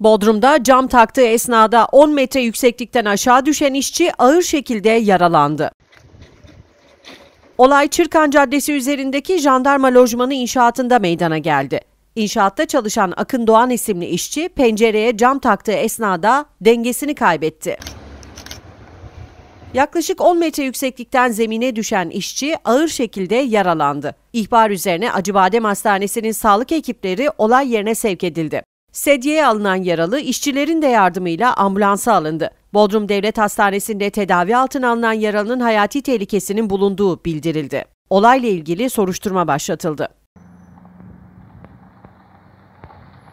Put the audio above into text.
Bodrum'da cam taktığı esnada 10 metre yükseklikten aşağı düşen işçi ağır şekilde yaralandı. Olay Çırkan Caddesi üzerindeki jandarma lojmanı inşaatında meydana geldi. İnşaatta çalışan Akın Doğan isimli işçi pencereye cam taktığı esnada dengesini kaybetti. Yaklaşık 10 metre yükseklikten zemine düşen işçi ağır şekilde yaralandı. İhbar üzerine Acıbadem Hastanesi'nin sağlık ekipleri olay yerine sevk edildi. Sedyeye alınan yaralı işçilerin de yardımıyla ambulansa alındı. Bodrum Devlet Hastanesi'nde tedavi altına alınan yaralının hayati tehlikesinin bulunduğu bildirildi. Olayla ilgili soruşturma başlatıldı.